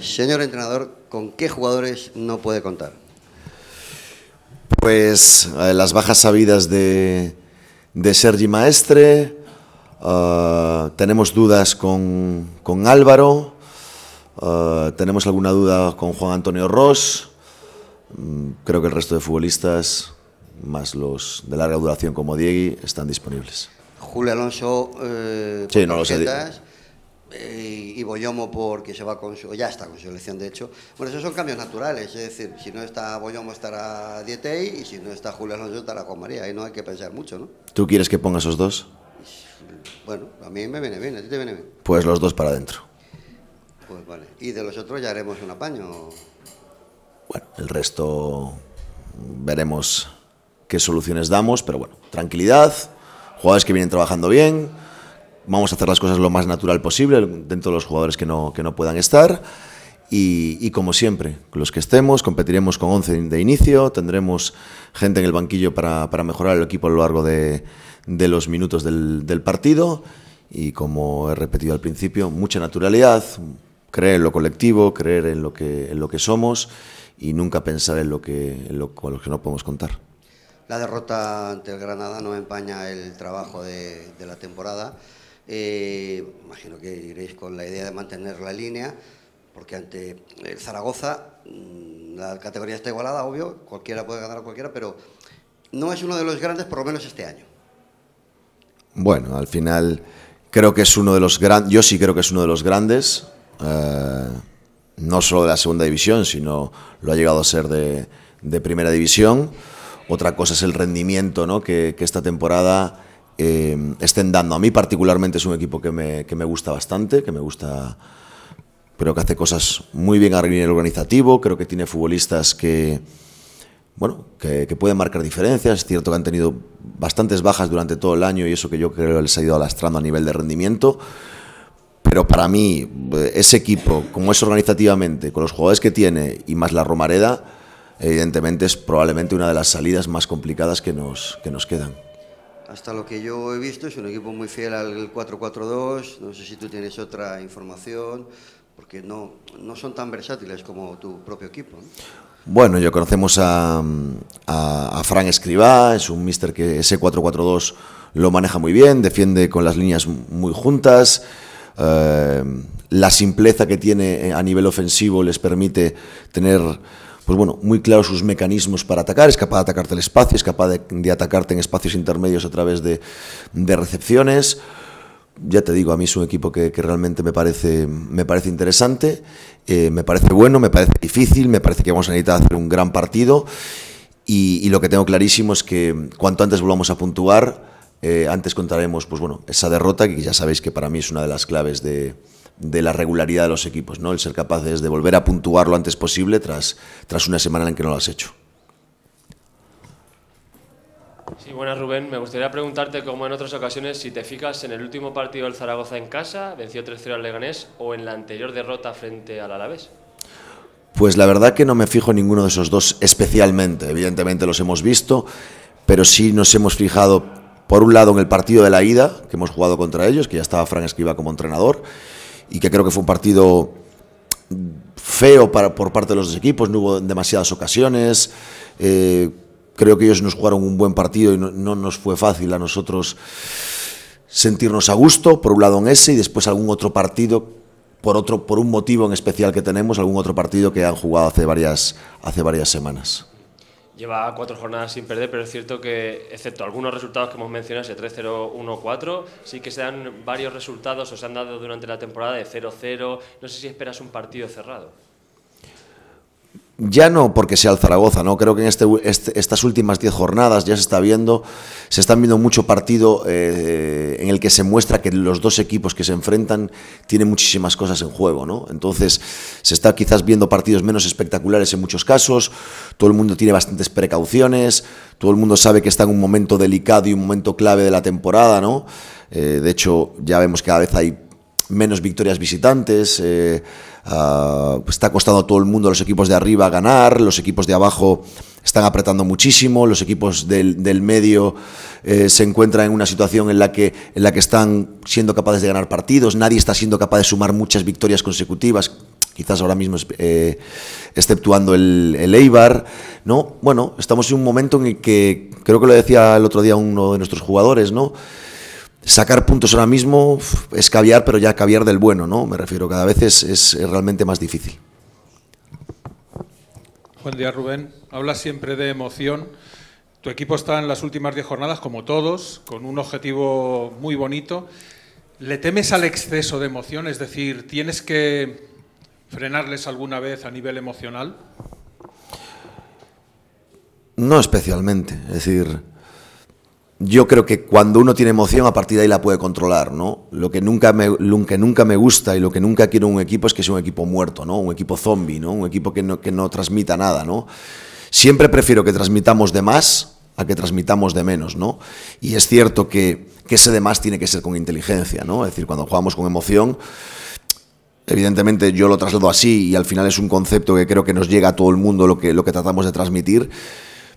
Señor entrenador, ¿con qué jugadores no puede contar? Pues eh, las bajas sabidas de, de Sergi Maestre, eh, tenemos dudas con, Álvaro, eh, tenemos alguna duda con Juan Antonio Ross, mm, creo que el resto de futbolistas, más los de larga duración como Diegui, están disponibles. Julio Alonso, no lo y eh, Boyomo porque se va con ya está con su elección de hecho. Bueno, esos son cambios naturales, es decir, si no está Boyomo estará Dietey y si no está Julio Alonso estará Juan María, ...ahí no hay que pensar mucho, ¿no? ¿Tú quieres que ponga esos dos? Bueno, a mí me viene bien, a ti te viene bien. Pues los dos para adentro. Pues vale, y de los otros ya haremos un apaño. Bueno, el resto veremos qué soluciones damos, pero bueno, tranquilidad, jugadores que vienen trabajando bien vamos a hacer las cosas lo más natural posible dentro de los jugadores que no, que no puedan estar. Y, como siempre, los que estemos, competiremos con 11 de inicio, tendremos gente en el banquillo para, para mejorar el equipo a lo largo de, de los minutos del, del, partido y como he repetido al principio, mucha naturalidad, creer en lo colectivo, creer en lo que, en lo que somos y nunca pensar en lo que, en lo que no podemos contar. La derrota ante el Granada no empaña el trabajo de, de la temporada. Eh, imagino que iréis con la idea de mantener la línea, porque ante eh, Zaragoza mm, la categoría está igualada, obvio, cualquiera puede ganar a cualquiera, pero no es uno de los grandes, por lo menos este año. Bueno, al final creo que es uno de los grandes, yo sí creo que es uno de los grandes, eh, no solo de la segunda división, sino lo ha llegado a ser de, primera división. Otra cosa es el rendimiento, ¿no? que esta temporada Em, estén dando. A mí particularmente es un equipo que me, gusta bastante, que me gusta... Creo que hace cosas muy bien a nivel organizativo, creo que tiene futbolistas que, bueno, que, pueden marcar diferencias. Es cierto que han tenido bastantes bajas durante todo el año y eso que yo creo les ha ido alastrando a nivel de rendimiento. Pero para mí, eh, ese equipo, como es organizativamente, con los jugadores que tiene y más la Romareda, evidentemente es probablemente una de las salidas más complicadas que nos, que nos quedan hasta lo que yo he visto, es un equipo muy fiel al 4-4-2. No sé si tú tienes otra información, porque no, no son tan versátiles como tu propio equipo. Bueno, yo conocemos a, a, Fran Escribá, es un mister que ese 4-4-2 lo maneja muy bien, defiende con las líneas muy juntas. Eh, la simpleza que tiene a nivel ofensivo les permite tener pues bueno, muy claro sus mecanismos para atacar, es capaz de atacarte el espacio, es capaz de, atacarte en espacios intermedios a través de, recepciones. Ya te digo, a mí es un equipo que, realmente me parece, me parece interesante, eh, me parece bueno, me parece difícil, me parece que vamos a necesitar hacer un gran partido y, lo que tengo clarísimo es que cuanto antes volvamos a puntuar, eh, antes contaremos pues bueno, esa derrota que ya sabéis que para mí es una de las claves de, de la regularidad de los equipos, ¿no? El ser capaces de volver a puntuar lo antes posible tras, tras una semana en que no lo has hecho. Sí, buenas Rubén. Me gustaría preguntarte, como en otras ocasiones, si te fijas en el último partido del Zaragoza en casa, venció 3-0 al Leganés, o en la anterior derrota frente al Alavés. Pues la verdad que no me fijo en ninguno de esos dos especialmente. Evidentemente los hemos visto, pero sí nos hemos fijado, por un lado, en el partido de la ida, que hemos jugado contra ellos, que ya estaba Frank Escriba como entrenador, y que creo que fue un partido feo por parte de los dos equipos, no hubo demasiadas ocasiones. Eh, creo que ellos nos jugaron un buen partido y no, nos fue fácil a nosotros sentirnos a gusto, por un lado en ese y después algún otro partido, por, otro, por un motivo en especial que tenemos, algún otro partido que han jugado hace varias, hace varias semanas lleva cuatro jornadas sin perder, pero es cierto que, excepto algunos resultados que hemos mencionado, ese 3-0, 1-4, sí que se dan varios resultados o se han dado durante la temporada de 0-0. No sé si esperas un partido cerrado ya no porque sea el Zaragoza, ¿no? Creo que en este este, estas últimas 10 jornadas ya se está viendo, se están viendo mucho partido eh, en el que se muestra que los dos equipos que se enfrentan tienen muchísimas cosas en juego, ¿no? Entonces, se está quizás viendo partidos menos espectaculares en muchos casos, todo el mundo tiene bastantes precauciones, todo el mundo sabe que está en un momento delicado y un momento clave de la temporada, ¿no? Eh, de hecho, ya vemos que cada vez hay menos victorias visitantes, eh, ah, pues está costando a todo el mundo, los equipos de arriba, ganar, los equipos de abajo están apretando muchísimo, los equipos del, medio eh, se encuentran en una situación en la, que, en la que están siendo capaces de ganar partidos, nadie está siendo capaz de sumar muchas victorias consecutivas, quizás ahora mismo eh, exceptuando el, el, Eibar, ¿no? Bueno, estamos en un momento en el que, creo que lo decía el otro día uno de nuestros jugadores, ¿no? sacar puntos ahora mismo es caviar, pero ya caviar del bueno, ¿no? Me refiero, cada vez es, realmente más difícil. Buen día, Rubén. Hablas siempre de emoción. Tu equipo está en las últimas 10 jornadas, como todos, con un objetivo muy bonito. ¿Le temes al exceso de emoción? Es decir, ¿tienes que frenarles alguna vez a nivel emocional? No especialmente. Es decir, yo creo que cuando uno tiene emoción, a partir de ahí la puede controlar, ¿no? Lo que nunca me, lo que nunca me gusta y lo que nunca quiero en un equipo es que sea un equipo muerto, ¿no? Un equipo zombie, ¿no? Un equipo que no, que no transmita nada, ¿no? Siempre prefiero que transmitamos de más a que transmitamos de menos, ¿no? Y es cierto que, que ese de más tiene que ser con inteligencia, ¿no? Es decir, cuando jugamos con emoción, evidentemente yo lo traslado así y al final es un concepto que creo que nos llega a todo el mundo lo que, lo que tratamos de transmitir,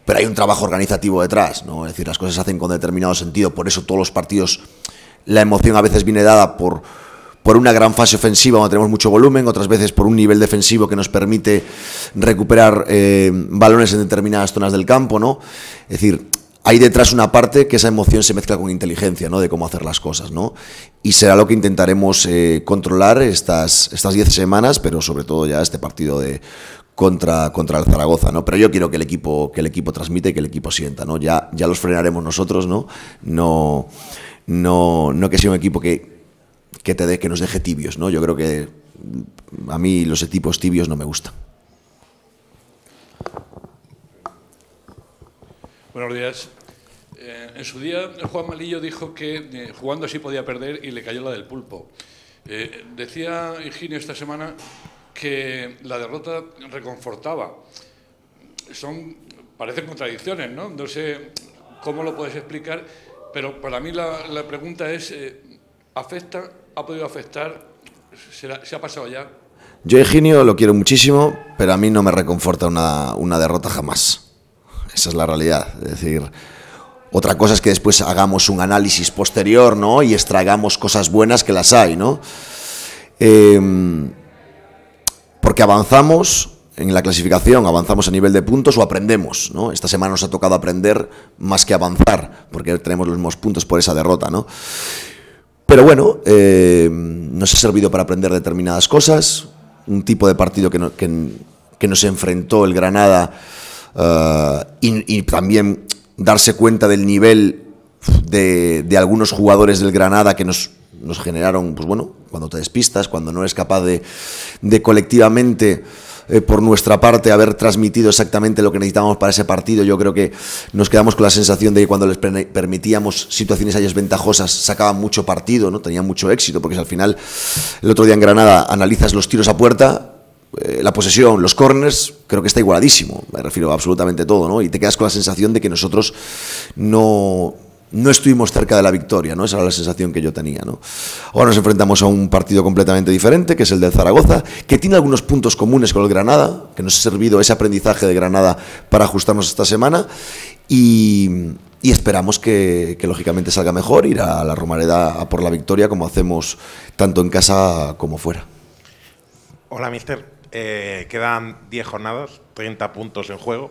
pero hay un trabajo organizativo detrás, ¿no? Es decir, las cosas se hacen con determinado sentido, por eso todos los partidos, la emoción a veces viene dada por, por una gran fase ofensiva donde tenemos mucho volumen, otras veces por un nivel defensivo que nos permite recuperar eh, balones en determinadas zonas del campo, ¿no? Es decir, hay detrás una parte que esa emoción se mezcla con inteligencia, ¿no? De cómo hacer las cosas, ¿no? Y será lo que intentaremos eh, controlar estas, estas diez semanas, pero sobre todo ya este partido de, contra, contra el Zaragoza, ¿no? Pero yo quiero que el equipo, que el equipo transmite y que el equipo sienta, ¿no? Ya, ya los frenaremos nosotros, ¿no? No, no, no que sea un equipo que, que te dé que nos deje tibios, ¿no? Yo creo que a mí los equipos tibios no me gustan. Buenos días. Eh, en su día, Juan Malillo dijo que eh, jugando así podía perder y le cayó la del pulpo. Eh, decía Higinio esta semana que la derrota reconfortaba. Son, parecen contradicciones, ¿no? No sé cómo lo puedes explicar, pero para mí la, la pregunta es, eh, ¿afecta? ¿Ha podido afectar? ¿Se, ha pasado ya? Yo Eugenio lo quiero muchísimo, pero a mí no me reconforta una, una derrota jamás. Esa es la realidad. Es decir, otra cosa es que después hagamos un análisis posterior, ¿no? Y extraigamos cosas buenas que las hay, ¿no? Eh, avanzamos en la clasificación, avanzamos a nivel de puntos o aprendemos, ¿no? Esta semana nos ha tocado aprender más que avanzar, porque tenemos los mismos puntos por esa derrota, ¿no? Pero bueno, eh, nos ha servido para aprender determinadas cosas, un tipo de partido que, que, nos enfrentó el Granada eh, y, también darse cuenta del nivel de algunos jugadores del Granada que nos nos generaron, pues bueno, cuando te despistas, cuando no eres capaz de, colectivamente, eh, por nuestra parte, haber transmitido exactamente lo que necesitábamos para ese partido. Yo creo que nos quedamos con la sensación de que cuando les permitíamos situaciones a ellos ventajosas, sacaban mucho partido, ¿no? Tenían mucho éxito, porque si al final, el otro día en Granada, analizas los tiros a puerta, eh, la posesión, los corners, creo que está igualadísimo, me refiero a absolutamente todo, ¿no? Y te quedas con la sensación de que nosotros no, no estuvimos cerca de la victoria, ¿no? Esa era la sensación que yo tenía, ¿no? Ahora nos enfrentamos a un partido completamente diferente, que es el de Zaragoza, que tiene algunos puntos comunes con el Granada, que nos ha servido ese aprendizaje de Granada para ajustarnos esta semana y, esperamos que, lógicamente salga mejor, ir a la Romareda a por la victoria como hacemos tanto en casa como fuera. Hola, mister. Eh, quedan 10 jornadas, 30 puntos en juego.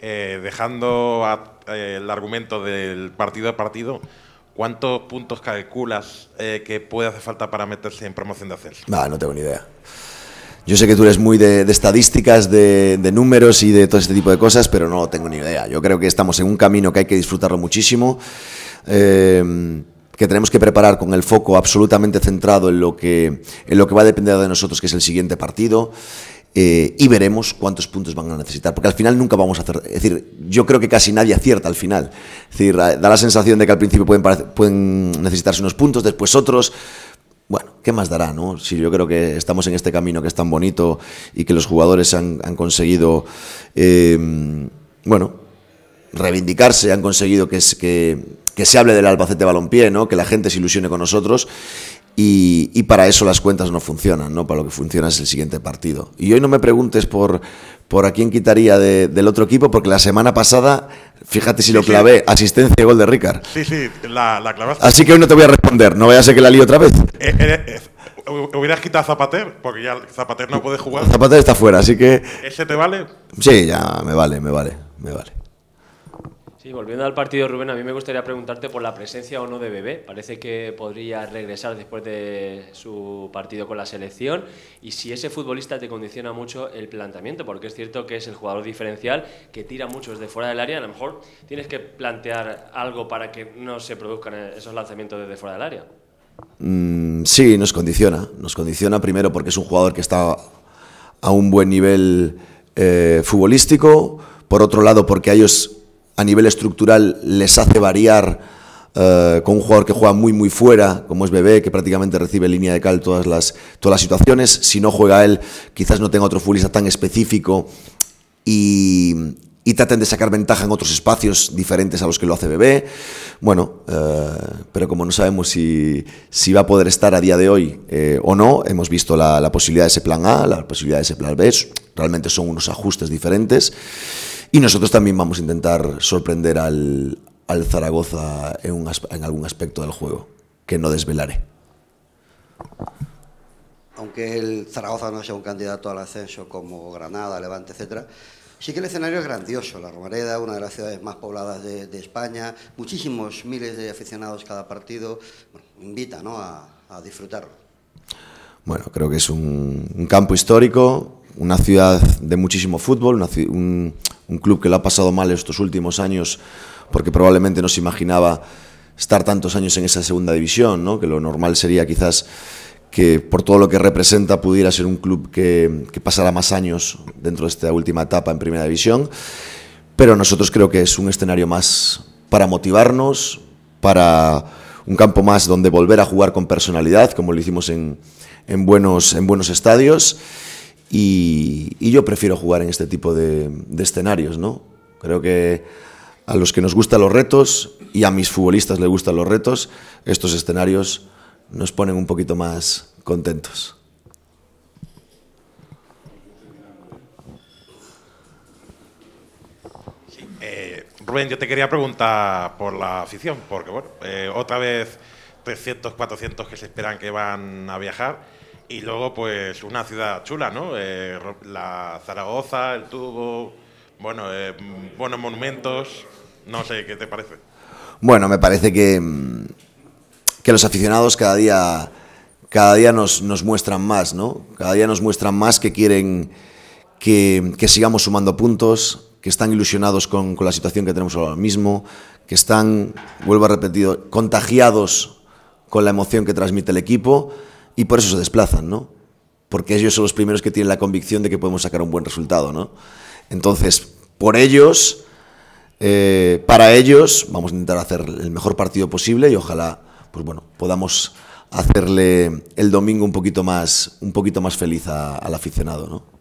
Eh, dejando eh, el argumento del partido a partido, ¿cuántos puntos calculas eh, que puede hacer falta para meterse en promoción de ascenso? no tengo ni idea. Yo sé que tú eres muy de, estadísticas, de, números y de todo este tipo de cosas, pero no tengo ni idea. Yo creo que estamos en un camino que hay que disfrutarlo muchísimo, em, que tenemos que preparar con el foco absolutamente centrado en lo, que, en lo que va a depender de nosotros, que es el siguiente partido, eh, y veremos cuántos puntos van a necesitar, porque al final nunca vamos a hacer, es decir, yo creo que casi nadie acierta al final, es decir, eh, da la sensación de que al principio pueden, pueden necesitarse unos puntos, después otros, bueno, ¿qué más dará, no? Si yo creo que estamos en este camino que es tan bonito y que los jugadores han, conseguido, em, bueno, reivindicarse, han conseguido que, que, se hable del Albacete Balompié, ¿no? Que la gente se ilusione con nosotros y, para eso las cuentas no funcionan, ¿no? Para lo que funciona es el siguiente partido. Y hoy no me preguntes por, por a quién quitaría del otro equipo, porque la semana pasada, fíjate si lo clavé, asistencia y gol de Ricard. Sí, sí, la, la clavaste. Así que hoy no te voy a responder, no voy a ser que la lío otra vez. Eh, eh, eh, hubieras quitado a Zapater, porque ya Zapater no puede jugar. Zapater está fuera, así que... ¿Ese te vale? Sí, ya me vale, me vale, me vale. Sí, volviendo al partido, Rubén, a mí me gustaría preguntarte por la presencia o no de Bebé. Parece que podría regresar después de su partido con la selección y si ese futbolista te condiciona mucho el planteamiento, porque es cierto que es el jugador diferencial que tira muchos de fuera del área, a lo mejor tienes que plantear algo para que no se produzcan esos lanzamientos desde fuera del área. Mm, sí, nos condiciona. Nos condiciona primero porque es un jugador que está a un buen nivel eh, futbolístico, por otro lado porque a ellos a nivel estructural les hace variar eh, con un jugador que juega muy muy fuera, como es Bebé, que prácticamente recibe línea de cal todas las, todas las situaciones. Si no juega él, quizás no tenga otro futbolista tan específico y, traten de sacar ventaja en otros espacios diferentes a los que lo hace Bebé. Bueno, eh, pero como no sabemos si, si, va a poder estar a día de hoy eh, o no, hemos visto la, la, posibilidad de ese plan A, la posibilidad de ese plan B. Realmente son unos ajustes diferentes. Y nosotros también vamos a intentar sorprender al, Zaragoza en, un, en algún aspecto del juego, que no desvelaré. Aunque el Zaragoza no sea un candidato al ascenso como Granada, Levante, etcétera, Sí que el escenario es grandioso, la Romareda, una de las ciudades más pobladas de, España, muchísimos miles de aficionados cada partido, bueno, invita ¿no? a, a, disfrutarlo. Bueno, creo que es un, campo histórico, una ciudad de muchísimo fútbol, un, un club que lo ha pasado mal estos últimos años porque probablemente no se imaginaba estar tantos años en esa segunda división, que lo normal sería quizás que por todo lo que representa pudiera ser un club que, que pasara más años dentro de esta última etapa en primera división, pero nosotros creo que es un escenario más para motivarnos, para un campo más donde volver a jugar con personalidad, como lo hicimos buenos, en buenos estadios y, yo prefiero jugar en este tipo de, escenarios, ¿no? Creo que a los que nos gustan los retos y a mis futbolistas les gustan los retos, estos escenarios nos ponen un poquito más contentos. Eh, Rubén, yo te quería preguntar por la afición, porque bueno, eh, otra vez 300, 400 que se esperan que van a viajar y luego, pues, una ciudad chula, ¿no? Eh, la Zaragoza, el Tubo, bueno, eh, buenos monumentos. No sé, ¿qué te parece? Bueno, me parece que, mm, que los aficionados cada día, cada día nos, muestran más, ¿no? Cada día nos muestran más que quieren que, sigamos sumando puntos, que están ilusionados con, con la situación que tenemos ahora mismo, que están, vuelvo a repetir, contagiados con la emoción que transmite el equipo y por eso se desplazan, ¿no? Porque ellos son los primeros que tienen la convicción de que podemos sacar un buen resultado, ¿no? Entonces, por ellos, eh, para ellos, vamos a intentar hacer el mejor partido posible y ojalá, pues bueno, podamos hacerle el domingo un poquito más, un poquito más feliz al aficionado, ¿no?